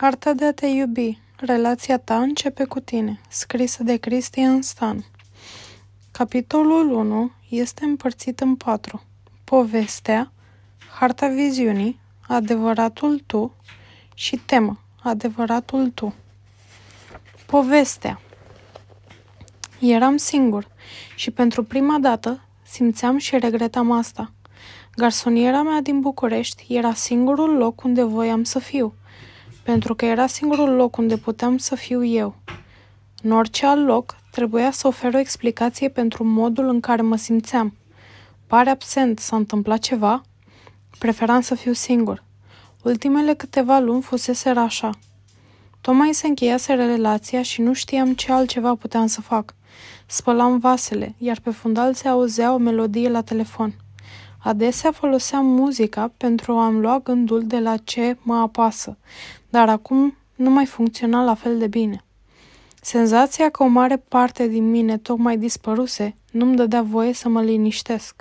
Arta de a te iubi. Relația ta începe cu tine. Scrisă de Cristian Stan. Capitolul 1 este împărțit în patru. Povestea, harta viziunii, adevăratul tu și temă, adevăratul tu. Povestea Eram singur și pentru prima dată simțeam și regretam asta. Garsoniera mea din București era singurul loc unde voiam să fiu – pentru că era singurul loc unde puteam să fiu eu. În orice alt loc, trebuia să ofer o explicație pentru modul în care mă simțeam. Pare absent, s-a întâmplat ceva? Preferam să fiu singur. Ultimele câteva luni fusese așa. Tocmai se încheiase relația și nu știam ce altceva puteam să fac. Spălam vasele, iar pe fundal se auzea o melodie la telefon. Adesea foloseam muzica pentru a-mi lua gândul de la ce mă apasă, dar acum nu mai funcționa la fel de bine. Senzația că o mare parte din mine tocmai dispăruse nu-mi dădea voie să mă liniștesc.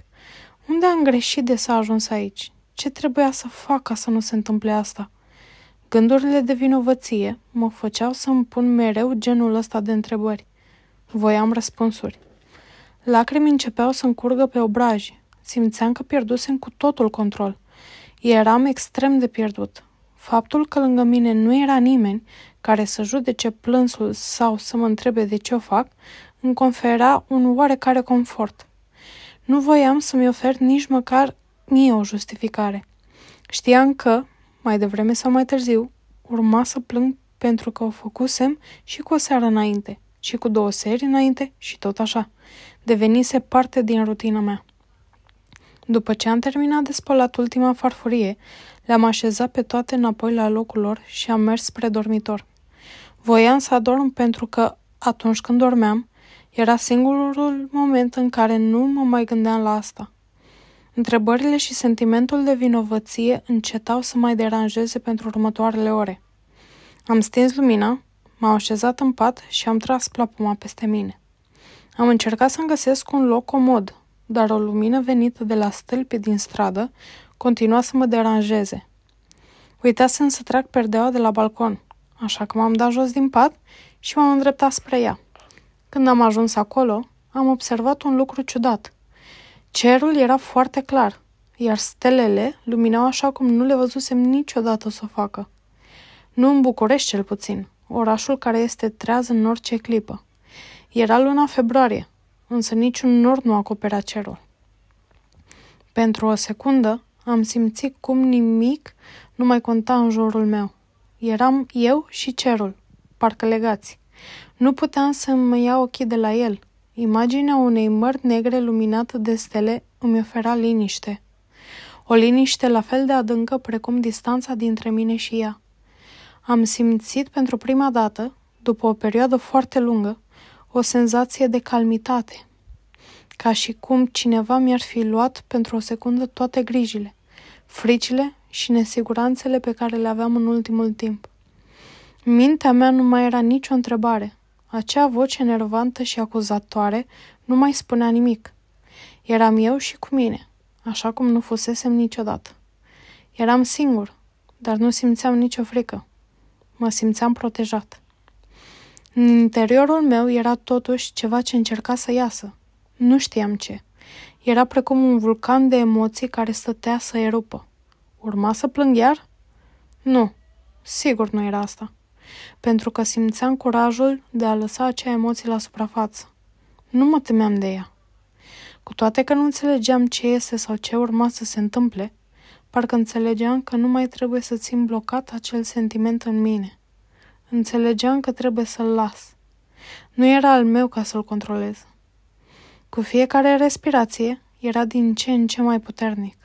Unde am greșit de să ajuns aici? Ce trebuia să fac ca să nu se întâmple asta? Gândurile de vinovăție mă făceau să mi pun mereu genul ăsta de întrebări. Voiam răspunsuri. Lacrimi începeau să-mi curgă pe obraji simțeam că pierdusem cu totul control. Eram extrem de pierdut. Faptul că lângă mine nu era nimeni care să judece plânsul sau să mă întrebe de ce o fac, îmi confera un oarecare confort. Nu voiam să-mi ofer nici măcar mie o justificare. Știam că, mai devreme sau mai târziu, urma să plâng pentru că o făcusem și cu o seară înainte, și cu două seri înainte și tot așa. Devenise parte din rutina mea. După ce am terminat de spălat ultima farfurie, le-am așezat pe toate înapoi la locul lor și am mers spre dormitor. Voiam să adorm pentru că, atunci când dormeam, era singurul moment în care nu mă mai gândeam la asta. Întrebările și sentimentul de vinovăție încetau să mai deranjeze pentru următoarele ore. Am stins lumina, m-am așezat în pat și am tras plapuma peste mine. Am încercat să-mi găsesc un loc comod, dar o lumină venită de la stâlpi din stradă continua să mă deranjeze. Uitasem să trag perdeaua de la balcon, așa că m-am dat jos din pat și m-am îndreptat spre ea. Când am ajuns acolo, am observat un lucru ciudat. Cerul era foarte clar, iar stelele luminau așa cum nu le văzusem niciodată să o facă. Nu în București cel puțin, orașul care este treaz în orice clipă. Era luna februarie însă niciun nor nu acopera cerul. Pentru o secundă am simțit cum nimic nu mai conta în jurul meu. Eram eu și cerul, parcă legați. Nu puteam să îmi iau ochii de la el. Imaginea unei mări negre luminată de stele îmi ofera liniște. O liniște la fel de adâncă precum distanța dintre mine și ea. Am simțit pentru prima dată, după o perioadă foarte lungă, o senzație de calmitate, ca și cum cineva mi-ar fi luat pentru o secundă toate grijile, fricile și nesiguranțele pe care le aveam în ultimul timp. Mintea mea nu mai era nicio întrebare. Acea voce nervantă și acuzatoare nu mai spunea nimic. Eram eu și cu mine, așa cum nu fusesem niciodată. Eram singur, dar nu simțeam nicio frică. Mă simțeam protejat. În interiorul meu era totuși ceva ce încerca să iasă. Nu știam ce. Era precum un vulcan de emoții care stătea să erupă. Urma să plâng iar? Nu, sigur nu era asta. Pentru că simțeam curajul de a lăsa acea emoție la suprafață. Nu mă temeam de ea. Cu toate că nu înțelegeam ce este sau ce urma să se întâmple, parcă înțelegeam că nu mai trebuie să țin blocat acel sentiment în mine. Înțelegeam că trebuie să-l las. Nu era al meu ca să-l controlez. Cu fiecare respirație era din ce în ce mai puternic,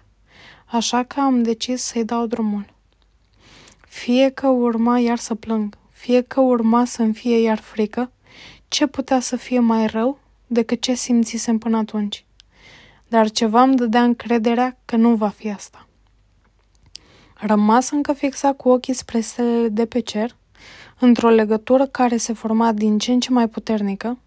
așa că am decis să-i dau drumul. Fie că urma iar să plâng, fie că urma să-mi fie iar frică, ce putea să fie mai rău decât ce simțisem până atunci? Dar ceva îmi dădea încrederea că nu va fi asta. Rămas încă fixat cu ochii spre stelele de pe cer, Într-o legătură care se forma din ce în ce mai puternică,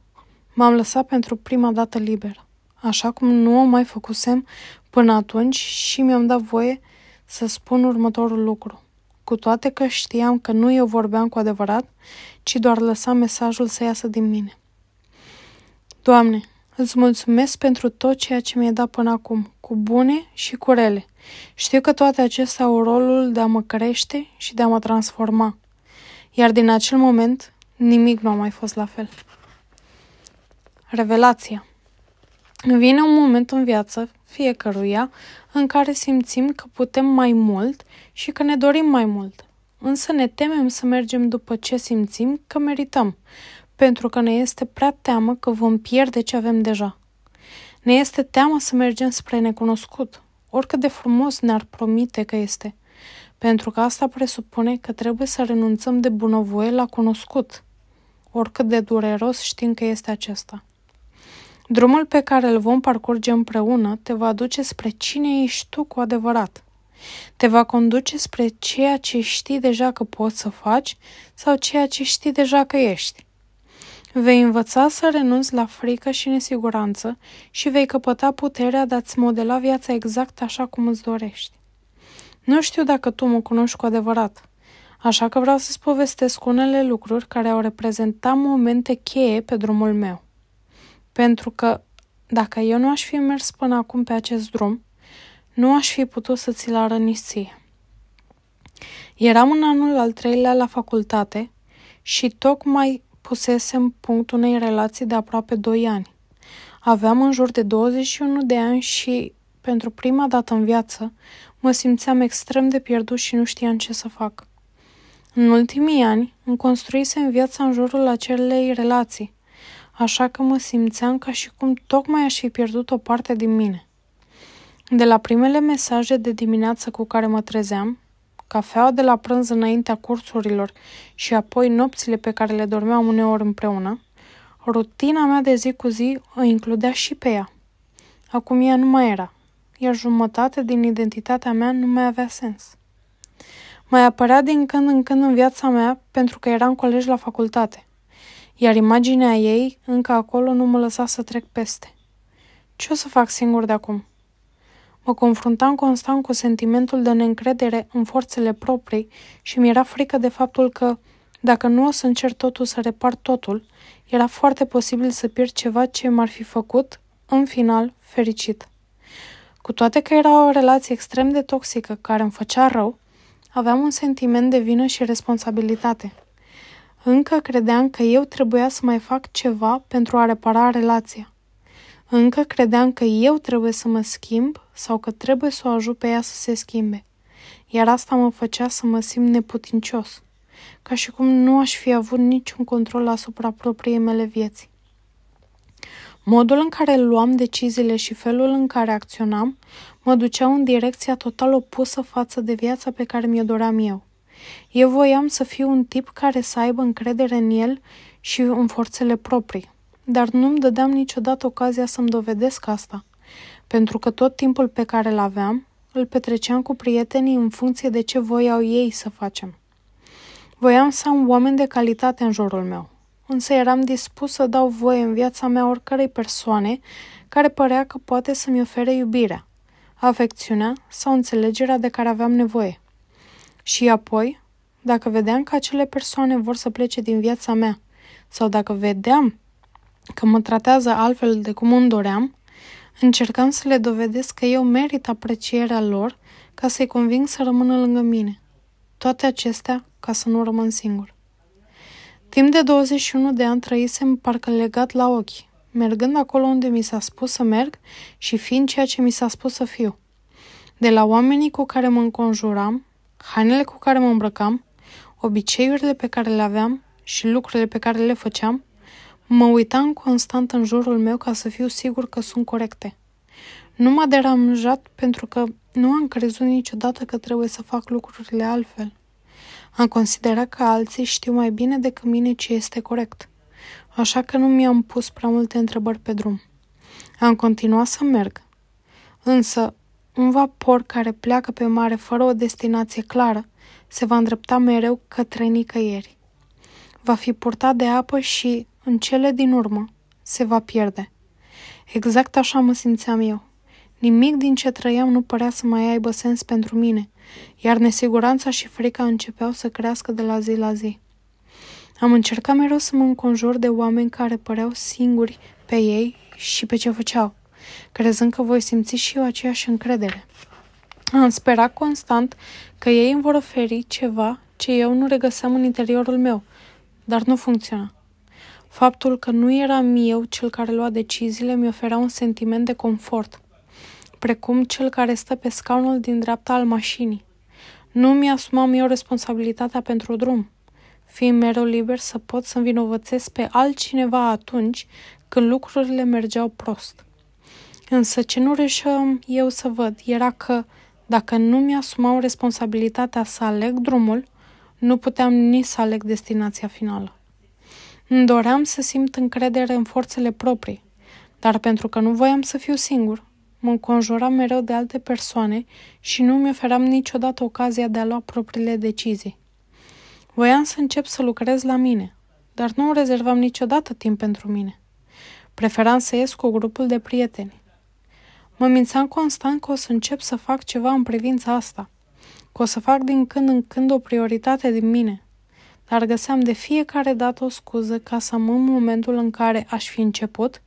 m-am lăsat pentru prima dată liber, așa cum nu o mai făcusem până atunci și mi-am dat voie să spun următorul lucru. Cu toate că știam că nu eu vorbeam cu adevărat, ci doar lăsam mesajul să iasă din mine. Doamne, îți mulțumesc pentru tot ceea ce mi-ai dat până acum, cu bune și cu rele. Știu că toate acestea au rolul de a mă crește și de a mă transforma iar din acel moment nimic nu a mai fost la fel. Revelația Vine un moment în viață fiecăruia în care simțim că putem mai mult și că ne dorim mai mult, însă ne temem să mergem după ce simțim că merităm, pentru că ne este prea teamă că vom pierde ce avem deja. Ne este teamă să mergem spre necunoscut, oricât de frumos ne-ar promite că este – pentru că asta presupune că trebuie să renunțăm de bunăvoie la cunoscut, oricât de dureros știm că este acesta. Drumul pe care îl vom parcurge împreună te va duce spre cine ești tu cu adevărat. Te va conduce spre ceea ce știi deja că poți să faci sau ceea ce știi deja că ești. Vei învăța să renunți la frică și nesiguranță și vei căpăta puterea de a-ți modela viața exact așa cum îți dorești. Nu știu dacă tu mă cunoști cu adevărat, așa că vreau să-ți povestesc unele lucruri care au reprezentat momente cheie pe drumul meu. Pentru că dacă eu nu aș fi mers până acum pe acest drum, nu aș fi putut să ți-l arănisie. Eram în anul al treilea la facultate și tocmai pusesem punct unei relații de aproape 2 ani. Aveam în jur de 21 de ani și pentru prima dată în viață, mă simțeam extrem de pierdut și nu știam ce să fac. În ultimii ani, îmi în viața în jurul acelei relații, așa că mă simțeam ca și cum tocmai aș fi pierdut o parte din mine. De la primele mesaje de dimineață cu care mă trezeam, cafeaua de la prânz înaintea cursurilor și apoi nopțile pe care le dormeam uneori împreună, rutina mea de zi cu zi o includea și pe ea. Acum ea nu mai era iar jumătate din identitatea mea nu mai avea sens. Mai apărea din când în când în viața mea pentru că eram colegi la facultate, iar imaginea ei încă acolo nu mă lăsa să trec peste. Ce o să fac singur de acum? Mă confruntam constant cu sentimentul de neîncredere în forțele proprii și mi-era frică de faptul că, dacă nu o să încerc totul să repar totul, era foarte posibil să pierd ceva ce m-ar fi făcut, în final, fericit. Cu toate că era o relație extrem de toxică care îmi făcea rău, aveam un sentiment de vină și responsabilitate. Încă credeam că eu trebuia să mai fac ceva pentru a repara relația. Încă credeam că eu trebuie să mă schimb sau că trebuie să o ajut pe ea să se schimbe. Iar asta mă făcea să mă simt neputincios, ca și cum nu aș fi avut niciun control asupra propriei mele vieții. Modul în care luam deciziile și felul în care acționam mă duceau în direcția total opusă față de viața pe care mi-o doream eu. Eu voiam să fiu un tip care să aibă încredere în el și în forțele proprii, dar nu îmi dădeam niciodată ocazia să-mi dovedesc asta, pentru că tot timpul pe care îl aveam îl petreceam cu prietenii în funcție de ce voiau ei să facem. Voiam să am oameni de calitate în jurul meu, însă eram dispus să dau voie în viața mea oricărei persoane care părea că poate să-mi ofere iubirea, afecțiunea sau înțelegerea de care aveam nevoie. Și apoi, dacă vedeam că acele persoane vor să plece din viața mea sau dacă vedeam că mă tratează altfel de cum îmi doream, încercam să le dovedesc că eu merit aprecierea lor ca să-i conving să rămână lângă mine. Toate acestea ca să nu rămân singur. Timp de 21 de ani trăisem parcă legat la ochi, mergând acolo unde mi s-a spus să merg și fiind ceea ce mi s-a spus să fiu. De la oamenii cu care mă înconjuram, hainele cu care mă îmbrăcam, obiceiurile pe care le aveam și lucrurile pe care le făceam, mă uitam constant în jurul meu ca să fiu sigur că sunt corecte. Nu m-a deranjat pentru că nu am crezut niciodată că trebuie să fac lucrurile altfel. Am considerat că alții știu mai bine decât mine ce este corect, așa că nu mi-am pus prea multe întrebări pe drum. Am continuat să merg. Însă, un vapor care pleacă pe mare fără o destinație clară se va îndrepta mereu către nicăieri. Va fi purtat de apă și, în cele din urmă, se va pierde. Exact așa mă simțeam eu. Nimic din ce trăiam nu părea să mai aibă sens pentru mine iar nesiguranța și frica începeau să crească de la zi la zi. Am încercat mereu să mă înconjur de oameni care păreau singuri pe ei și pe ce făceau, crezând că voi simți și eu aceeași încredere. Am sperat constant că ei îmi vor oferi ceva ce eu nu regăseam în interiorul meu, dar nu funcționa. Faptul că nu eram eu cel care lua deciziile mi oferea un sentiment de confort – precum cel care stă pe scaunul din dreapta al mașinii. Nu mi-asumam eu responsabilitatea pentru drum, fiind mereu liber să pot să vinovățesc pe altcineva atunci când lucrurile mergeau prost. Însă ce nu reușeam eu să văd era că, dacă nu mi-asumau responsabilitatea să aleg drumul, nu puteam nici să aleg destinația finală. Îmi doream să simt încredere în forțele proprii, dar pentru că nu voiam să fiu singur, mă înconjuram mereu de alte persoane și nu mi oferam niciodată ocazia de a lua propriile decizii. Voiam să încep să lucrez la mine, dar nu rezervam niciodată timp pentru mine. Preferam să ies cu grupul de prieteni. Mă mințeam constant că o să încep să fac ceva în privința asta, că o să fac din când în când o prioritate din mine, dar găseam de fiecare dată o scuză ca să mă în momentul în care aș fi început,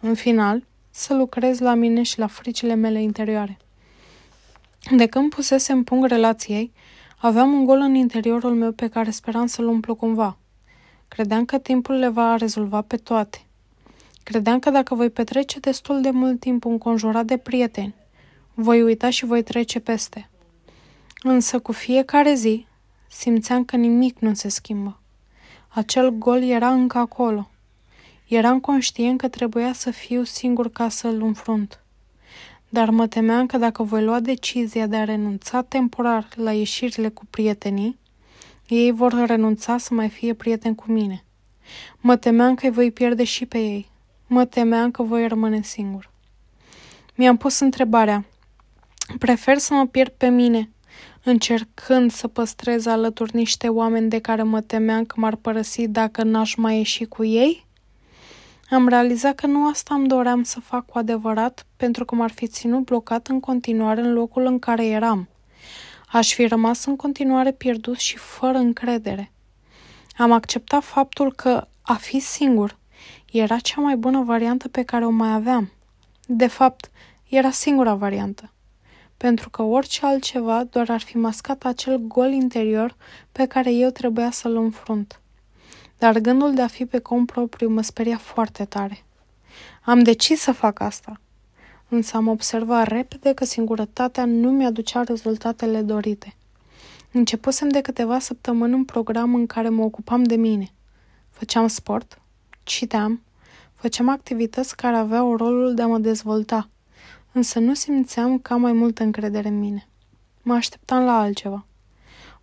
în final, să lucrez la mine și la fricile mele interioare. De când pusese în punct relației, aveam un gol în interiorul meu pe care speram să-l umplu cumva. Credeam că timpul le va rezolva pe toate. Credeam că dacă voi petrece destul de mult timp înconjurat de prieteni, voi uita și voi trece peste. Însă cu fiecare zi simțeam că nimic nu se schimbă. Acel gol era încă acolo, Eram conștient că trebuia să fiu singur ca să-l înfrunt. Dar mă temeam că dacă voi lua decizia de a renunța temporar la ieșirile cu prietenii, ei vor renunța să mai fie prieteni cu mine. Mă temeam că îi voi pierde și pe ei. Mă temeam că voi rămâne singur. Mi-am pus întrebarea. Prefer să mă pierd pe mine, încercând să păstrez alături niște oameni de care mă temeam că m-ar părăsi dacă n-aș mai ieși cu ei, am realizat că nu asta îmi doream să fac cu adevărat, pentru că m-ar fi ținut blocat în continuare în locul în care eram. Aș fi rămas în continuare pierdut și fără încredere. Am acceptat faptul că a fi singur era cea mai bună variantă pe care o mai aveam. De fapt, era singura variantă. Pentru că orice altceva doar ar fi mascat acel gol interior pe care eu trebuia să-l înfrunt dar gândul de a fi pe cont propriu mă speria foarte tare. Am decis să fac asta, însă am observat repede că singurătatea nu mi-aducea rezultatele dorite. Începusem de câteva săptămâni un program în care mă ocupam de mine. Făceam sport, citeam, făceam activități care aveau rolul de a mă dezvolta, însă nu simțeam că am mai multă încredere în mine. Mă așteptam la altceva.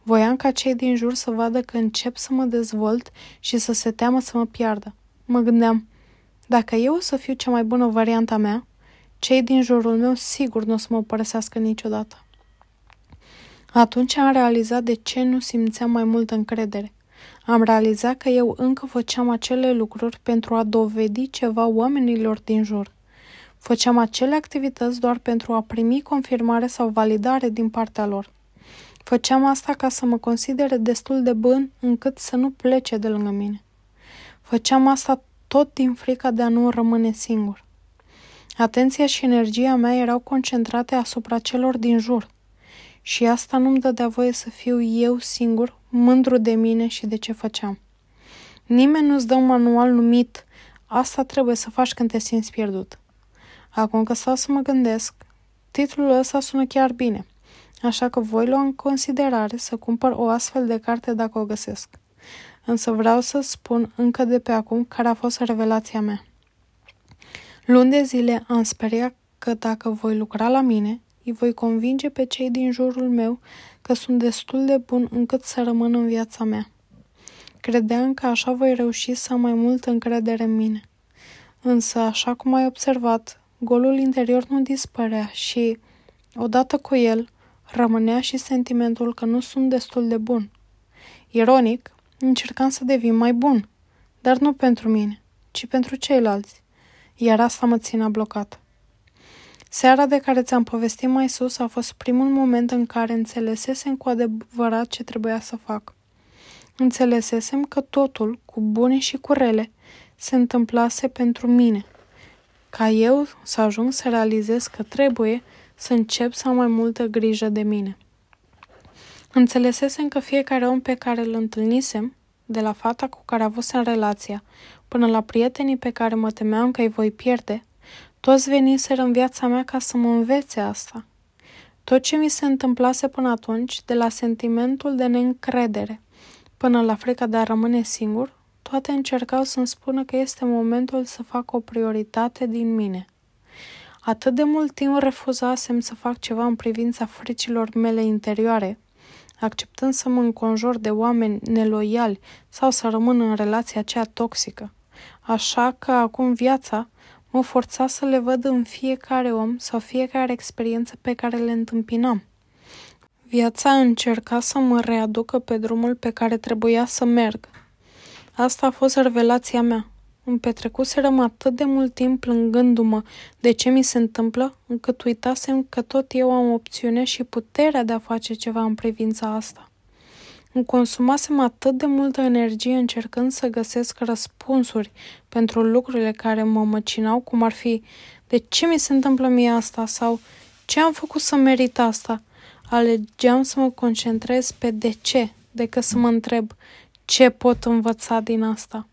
Voiam ca cei din jur să vadă că încep să mă dezvolt și să se teamă să mă piardă. Mă gândeam, dacă eu o să fiu cea mai bună varianta mea, cei din jurul meu sigur nu o să mă părăsească niciodată. Atunci am realizat de ce nu simțeam mai multă încredere. Am realizat că eu încă făceam acele lucruri pentru a dovedi ceva oamenilor din jur. Făceam acele activități doar pentru a primi confirmare sau validare din partea lor. Făceam asta ca să mă considere destul de bun, încât să nu plece de lângă mine. Făceam asta tot din frica de a nu rămâne singur. Atenția și energia mea erau concentrate asupra celor din jur și asta nu-mi dădea voie să fiu eu singur, mândru de mine și de ce făceam. Nimeni nu-ți dă un manual numit Asta trebuie să faci când te simți pierdut. Acum că stau să mă gândesc, titlul ăsta sună chiar bine – așa că voi lua în considerare să cumpăr o astfel de carte dacă o găsesc. Însă vreau să spun încă de pe acum care a fost revelația mea. Luni de zile am speriat că dacă voi lucra la mine, îi voi convinge pe cei din jurul meu că sunt destul de bun încât să rămân în viața mea. Credeam că așa voi reuși să am mai mult încredere în mine. Însă, așa cum ai observat, golul interior nu dispărea și, odată cu el, rămânea și sentimentul că nu sunt destul de bun. Ironic, încercam să devin mai bun, dar nu pentru mine, ci pentru ceilalți, iar asta mă ținea blocat. Seara de care ți-am povestit mai sus a fost primul moment în care înțelesesem cu adevărat ce trebuia să fac. Înțelesesem că totul, cu bune și cu rele, se întâmplase pentru mine, ca eu să ajung să realizez că trebuie să încep să am mai multă grijă de mine. Înțelesesem că fiecare om pe care îl întâlnisem, de la fata cu care avusem relația, până la prietenii pe care mă temeam că îi voi pierde, toți veniseră în viața mea ca să mă învețe asta. Tot ce mi se întâmplase până atunci, de la sentimentul de neîncredere până la frica de a rămâne singur, toate încercau să-mi spună că este momentul să fac o prioritate din mine – Atât de mult timp refuzasem să fac ceva în privința fricilor mele interioare, acceptând să mă înconjor de oameni neloiali sau să rămân în relația aceea toxică. Așa că acum viața mă forța să le văd în fiecare om sau fiecare experiență pe care le întâmpinam. Viața încerca să mă readucă pe drumul pe care trebuia să merg. Asta a fost revelația mea. Îmi petrecuserăm atât de mult timp plângându-mă de ce mi se întâmplă, încât uitasem că tot eu am opțiunea și puterea de a face ceva în privința asta. Îmi consumasem atât de multă energie încercând să găsesc răspunsuri pentru lucrurile care mă măcinau, cum ar fi de ce mi se întâmplă mie asta sau ce am făcut să merit asta. Alegeam să mă concentrez pe de ce, decât să mă întreb ce pot învăța din asta.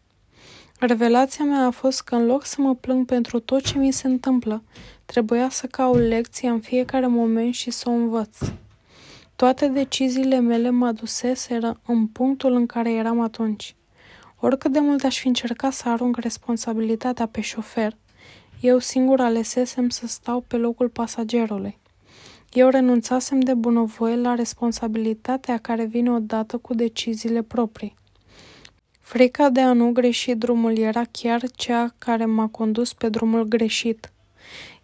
Revelația mea a fost că în loc să mă plâng pentru tot ce mi se întâmplă, trebuia să caut lecția în fiecare moment și să o învăț. Toate deciziile mele mă aduseseră în punctul în care eram atunci. Oricât de mult aș fi încercat să arunc responsabilitatea pe șofer, eu singur alesesem să stau pe locul pasagerului. Eu renunțasem de bunăvoie la responsabilitatea care vine odată cu deciziile proprii. Frica de a nu greși drumul era chiar cea care m-a condus pe drumul greșit.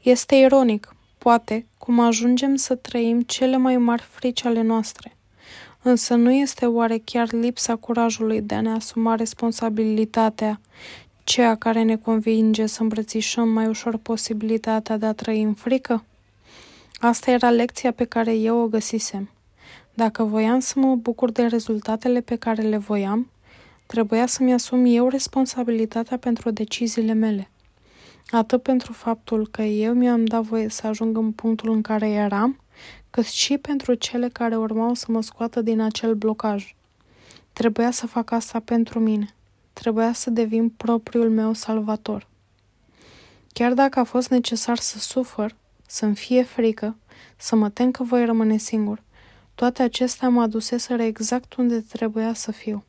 Este ironic, poate, cum ajungem să trăim cele mai mari frici ale noastre. Însă nu este oare chiar lipsa curajului de a ne asuma responsabilitatea, ceea care ne convinge să îmbrățișăm mai ușor posibilitatea de a trăi în frică? Asta era lecția pe care eu o găsisem. Dacă voiam să mă bucur de rezultatele pe care le voiam, Trebuia să-mi asum eu responsabilitatea pentru deciziile mele. Atât pentru faptul că eu mi-am dat voie să ajung în punctul în care eram, cât și pentru cele care urmau să mă scoată din acel blocaj. Trebuia să fac asta pentru mine. Trebuia să devin propriul meu salvator. Chiar dacă a fost necesar să sufăr, să-mi fie frică, să mă tem că voi rămâne singur, toate acestea mă aduseseră exact unde trebuia să fiu.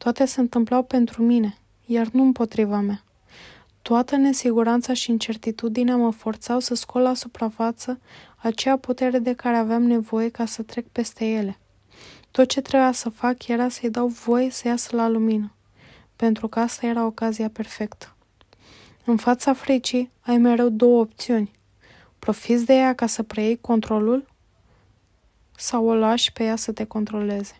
Toate se întâmplau pentru mine, iar nu împotriva mea. Toată nesiguranța și incertitudinea mă forțau să scol la suprafață acea putere de care aveam nevoie ca să trec peste ele. Tot ce trebuia să fac era să-i dau voie să iasă la lumină, pentru că asta era ocazia perfectă. În fața fricii ai mereu două opțiuni. Profiți de ea ca să preiei controlul sau o lași pe ea să te controleze.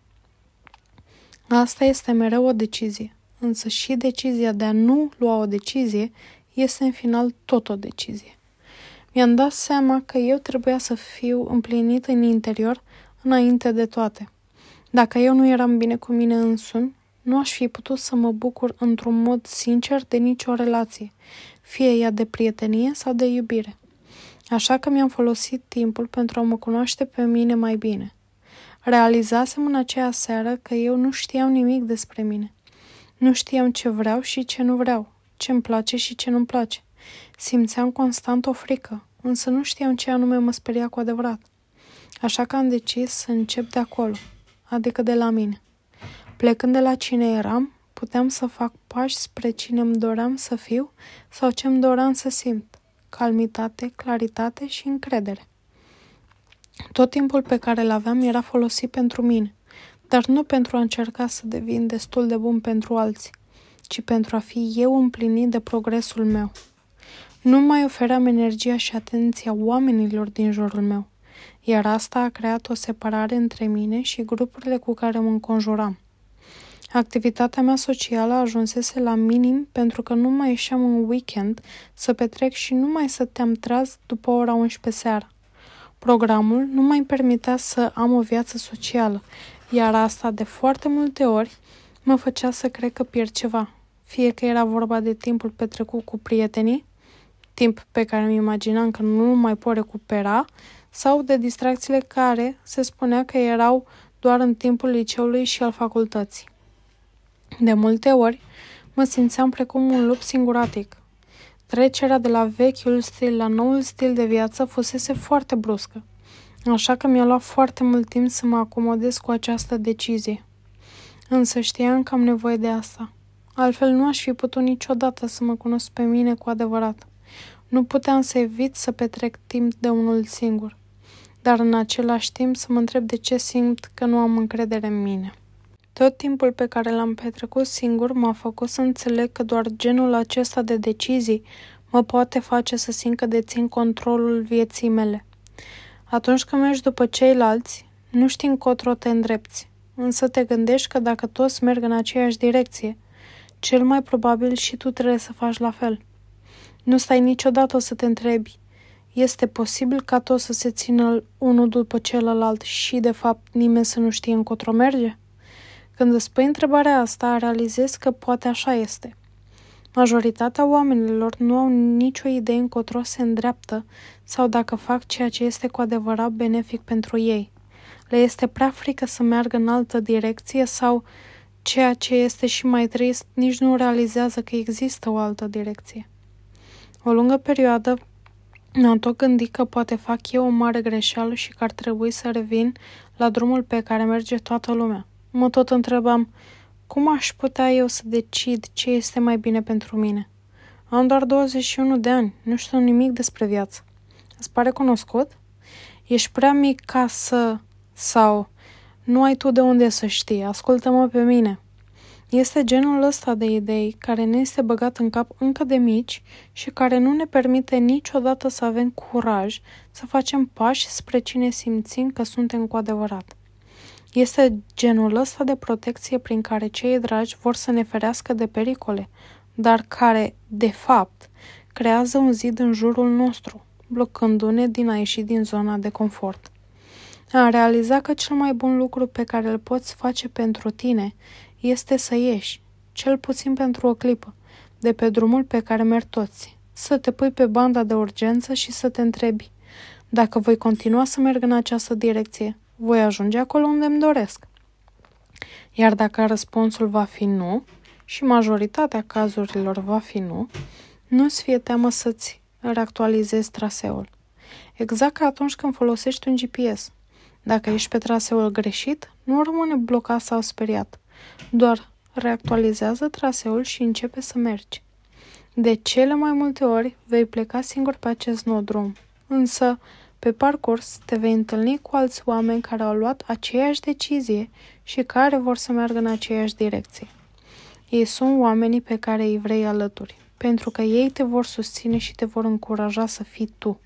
Asta este mereu o decizie, însă și decizia de a nu lua o decizie este în final tot o decizie. Mi-am dat seama că eu trebuia să fiu împlinit în interior înainte de toate. Dacă eu nu eram bine cu mine însumi, nu aș fi putut să mă bucur într-un mod sincer de nicio relație, fie ea de prietenie sau de iubire. Așa că mi-am folosit timpul pentru a mă cunoaște pe mine mai bine – Realizasem în aceea seară că eu nu știam nimic despre mine. Nu știam ce vreau și ce nu vreau, ce îmi place și ce nu-mi place. Simțeam constant o frică, însă nu știam ce anume mă speria cu adevărat. Așa că am decis să încep de acolo, adică de la mine. Plecând de la cine eram, puteam să fac pași spre cine îmi doream să fiu sau ce îmi doream să simt. Calmitate, claritate și încredere. Tot timpul pe care îl aveam era folosit pentru mine, dar nu pentru a încerca să devin destul de bun pentru alții, ci pentru a fi eu împlinit de progresul meu. Nu mai ofeream energia și atenția oamenilor din jurul meu, iar asta a creat o separare între mine și grupurile cu care mă înconjuram. Activitatea mea socială ajunsese la minim pentru că nu mai ieșeam în weekend să petrec și nu mai stăteam tras după ora 11 seara. Programul nu mai permitea să am o viață socială, iar asta de foarte multe ori mă făcea să cred că pierd ceva. Fie că era vorba de timpul petrecut cu prietenii, timp pe care îmi imaginam că nu mai pot recupera, sau de distracțiile care se spunea că erau doar în timpul liceului și al facultății. De multe ori, mă simțeam precum un lup singuratic, Trecerea de la vechiul stil la noul stil de viață fusese foarte bruscă, așa că mi-a luat foarte mult timp să mă acomodez cu această decizie. Însă știam că am nevoie de asta. Altfel nu aș fi putut niciodată să mă cunosc pe mine cu adevărat. Nu puteam să evit să petrec timp de unul singur, dar în același timp să mă întreb de ce simt că nu am încredere în mine. Tot timpul pe care l-am petrecut singur m-a făcut să înțeleg că doar genul acesta de decizii mă poate face să simt că dețin controlul vieții mele. Atunci când mergi după ceilalți, nu știi încotro te îndrepți, însă te gândești că dacă toți merg în aceeași direcție, cel mai probabil și tu trebuie să faci la fel. Nu stai niciodată să te întrebi, este posibil ca toți să se țină unul după celălalt și, de fapt, nimeni să nu știe încotro merge? Când îți pui întrebarea asta, realizezi că poate așa este. Majoritatea oamenilor nu au nicio idee încotro se îndreaptă sau dacă fac ceea ce este cu adevărat benefic pentru ei. Le este prea frică să meargă în altă direcție sau, ceea ce este și mai trist, nici nu realizează că există o altă direcție. O lungă perioadă mi-am tot gândit că poate fac eu o mare greșeală și că ar trebui să revin la drumul pe care merge toată lumea. Mă tot întrebam, cum aș putea eu să decid ce este mai bine pentru mine? Am doar 21 de ani, nu știu nimic despre viață. Îți pare cunoscut? Ești prea mic ca să... sau... Nu ai tu de unde să știi, ascultă-mă pe mine. Este genul ăsta de idei care ne este băgat în cap încă de mici și care nu ne permite niciodată să avem curaj să facem pași spre cine simțim că suntem cu adevărat. Este genul ăsta de protecție prin care cei dragi vor să ne ferească de pericole, dar care, de fapt, creează un zid în jurul nostru, blocându-ne din a ieși din zona de confort. A realiza că cel mai bun lucru pe care îl poți face pentru tine este să ieși, cel puțin pentru o clipă, de pe drumul pe care merg toți, să te pui pe banda de urgență și să te întrebi dacă voi continua să merg în această direcție voi ajunge acolo unde îmi doresc. Iar dacă răspunsul va fi nu, și majoritatea cazurilor va fi nu, nu-ți fie teamă să-ți reactualizezi traseul. Exact ca atunci când folosești un GPS. Dacă ești pe traseul greșit, nu rămâne blocat sau speriat, doar reactualizează traseul și începe să mergi. De cele mai multe ori vei pleca singur pe acest nou drum, însă pe parcurs, te vei întâlni cu alți oameni care au luat aceeași decizie și care vor să meargă în aceeași direcție. Ei sunt oamenii pe care îi vrei alături, pentru că ei te vor susține și te vor încuraja să fii tu.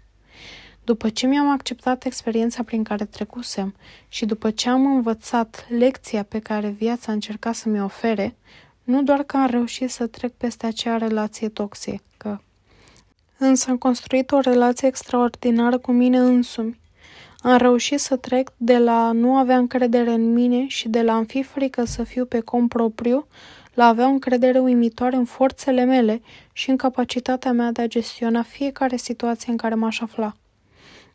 După ce mi-am acceptat experiența prin care trecusem și după ce am învățat lecția pe care viața încerca să mi o ofere, nu doar că am reușit să trec peste acea relație toxică, însă am construit o relație extraordinară cu mine însumi. Am reușit să trec de la nu avea încredere în mine și de la am fi frică să fiu pe cont propriu, la avea o încredere uimitoare în forțele mele și în capacitatea mea de a gestiona fiecare situație în care m-aș afla.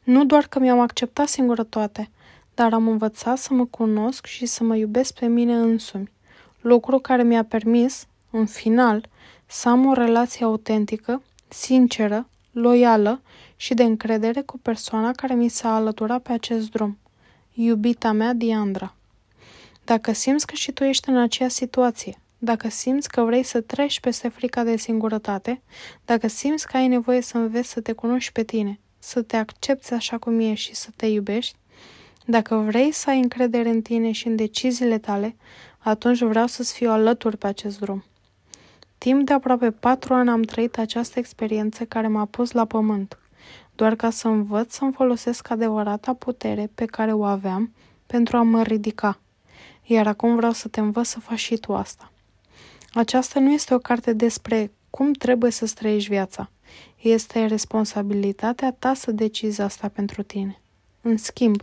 Nu doar că mi-am acceptat singură toate, dar am învățat să mă cunosc și să mă iubesc pe mine însumi, lucru care mi-a permis, în final, să am o relație autentică sinceră, loială și de încredere cu persoana care mi s-a alăturat pe acest drum, iubita mea Diandra. Dacă simți că și tu ești în acea situație, dacă simți că vrei să treci peste frica de singurătate, dacă simți că ai nevoie să înveți să te cunoști pe tine, să te accepti așa cum ești și să te iubești, dacă vrei să ai încredere în tine și în deciziile tale, atunci vreau să-ți fiu alături pe acest drum. Timp de aproape patru ani am trăit această experiență care m-a pus la pământ, doar ca să învăț să-mi folosesc adevărata putere pe care o aveam pentru a mă ridica. Iar acum vreau să te învăț să faci și tu asta. Aceasta nu este o carte despre cum trebuie să-ți trăiești viața. Este responsabilitatea ta să decizi asta pentru tine. În schimb,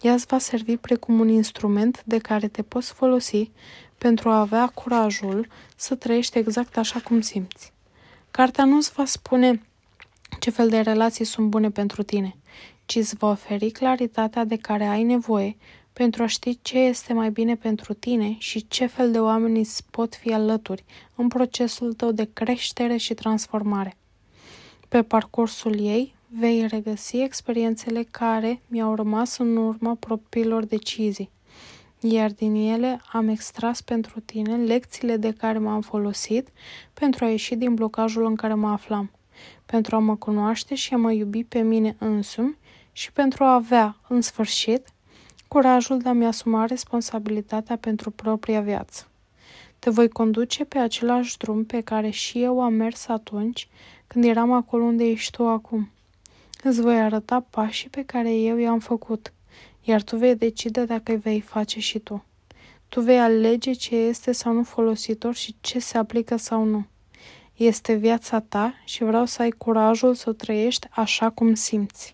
ea îți va servi precum un instrument de care te poți folosi pentru a avea curajul să trăiești exact așa cum simți. Cartea nu îți va spune ce fel de relații sunt bune pentru tine, ci îți va oferi claritatea de care ai nevoie pentru a ști ce este mai bine pentru tine și ce fel de oameni îți pot fi alături în procesul tău de creștere și transformare. Pe parcursul ei vei regăsi experiențele care mi-au rămas în urma propriilor decizii iar din ele am extras pentru tine lecțiile de care m-am folosit pentru a ieși din blocajul în care mă aflam, pentru a mă cunoaște și a mă iubi pe mine însumi și pentru a avea, în sfârșit, curajul de a-mi asuma responsabilitatea pentru propria viață. Te voi conduce pe același drum pe care și eu am mers atunci când eram acolo unde ești tu acum. Îți voi arăta pașii pe care eu i-am făcut – iar tu vei decide dacă îi vei face și tu. Tu vei alege ce este sau nu folositor și ce se aplică sau nu. Este viața ta și vreau să ai curajul să o trăiești așa cum simți.